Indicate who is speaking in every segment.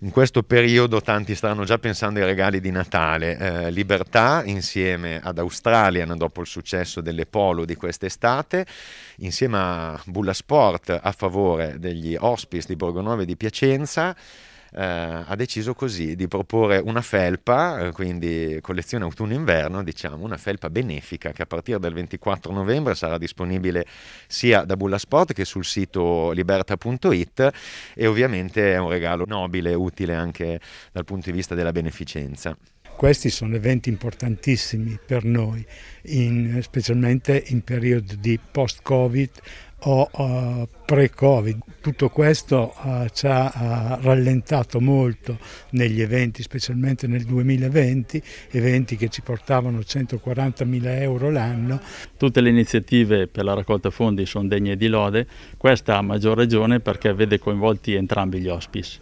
Speaker 1: in questo periodo tanti stanno già pensando ai regali di Natale. Eh, Libertà insieme ad Australian dopo il successo delle polo di quest'estate, insieme a Bulla Sport a favore degli hospice di Borgonovo e di Piacenza. Eh, ha deciso così di proporre una felpa, eh, quindi collezione autunno-inverno, diciamo, una felpa benefica che a partire dal 24 novembre sarà disponibile sia da Bulla Sport che sul sito liberta.it e ovviamente è un regalo nobile, utile anche dal punto di vista della beneficenza.
Speaker 2: Questi sono eventi importantissimi per noi, in, specialmente in periodo di post-Covid, o uh, pre-Covid. Tutto questo uh, ci ha uh, rallentato molto negli eventi, specialmente nel 2020, eventi che ci portavano 140.000 euro l'anno.
Speaker 3: Tutte le iniziative per la raccolta fondi sono degne di lode, questa a maggior ragione perché vede coinvolti entrambi gli hospice.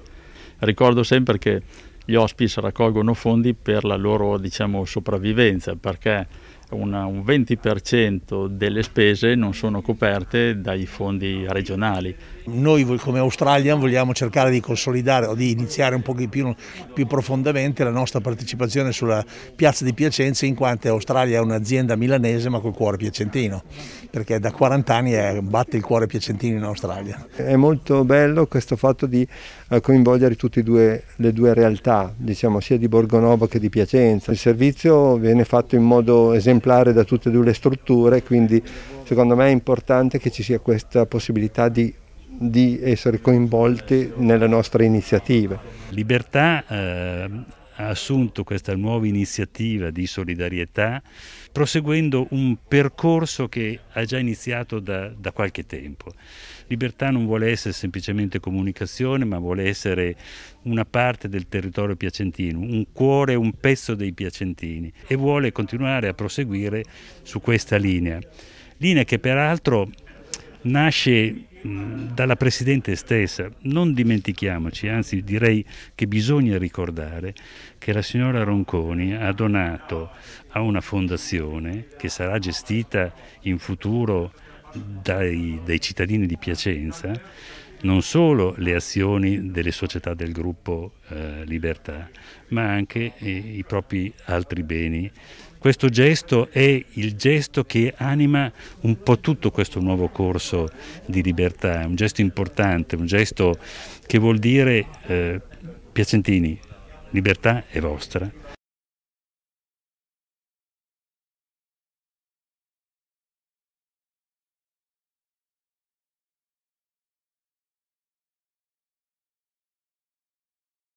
Speaker 3: Ricordo sempre che gli hospice raccolgono fondi per la loro diciamo, sopravvivenza perché una, un 20% delle spese non sono coperte
Speaker 4: dai fondi regionali, noi come Australian vogliamo cercare di consolidare o di iniziare un po' più, più profondamente la nostra partecipazione sulla piazza di Piacenza in quanto Australia è un'azienda milanese ma col cuore piacentino, perché da 40 anni è, batte il cuore piacentino in Australia.
Speaker 5: È molto bello questo fatto di eh, coinvolgere tutte e due le due realtà, diciamo sia di Borgonovo che di Piacenza. Il servizio viene fatto in modo esemplare da tutte e due le strutture, quindi secondo me è importante che ci sia questa possibilità di di essere coinvolti nelle nostre iniziative.
Speaker 6: Libertà eh, ha assunto questa nuova iniziativa di solidarietà proseguendo un percorso che ha già iniziato da, da qualche tempo. Libertà non vuole essere semplicemente comunicazione, ma vuole essere una parte del territorio piacentino, un cuore, un pezzo dei piacentini e vuole continuare a proseguire su questa linea. Linea che peraltro nasce Mm, dalla Presidente stessa. Non dimentichiamoci, anzi direi che bisogna ricordare che la signora Ronconi ha donato a una fondazione che sarà gestita in futuro dai, dai cittadini di Piacenza non solo le azioni delle società del gruppo eh, Libertà, ma anche i, eh, i propri altri beni questo gesto è il gesto che anima un po' tutto questo nuovo corso di libertà, è un gesto importante, un gesto che vuol dire eh,
Speaker 2: Piacentini, libertà è vostra.